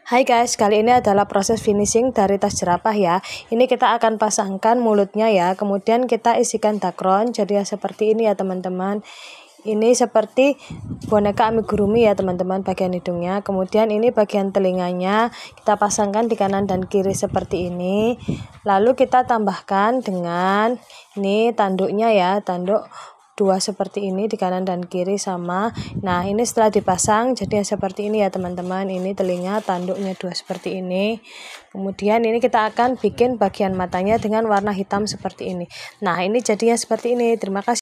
Hai guys, kali ini adalah proses finishing dari tas jerapah ya. Ini kita akan pasangkan mulutnya ya. Kemudian kita isikan dakron jadi ya seperti ini ya teman-teman. Ini seperti boneka amigurumi ya teman-teman bagian hidungnya. Kemudian ini bagian telinganya kita pasangkan di kanan dan kiri seperti ini. Lalu kita tambahkan dengan ini tanduknya ya, tanduk dua seperti ini di kanan dan kiri sama nah ini setelah dipasang jadi seperti ini ya teman-teman ini telinga tanduknya dua seperti ini kemudian ini kita akan bikin bagian matanya dengan warna hitam seperti ini nah ini jadinya seperti ini terima kasih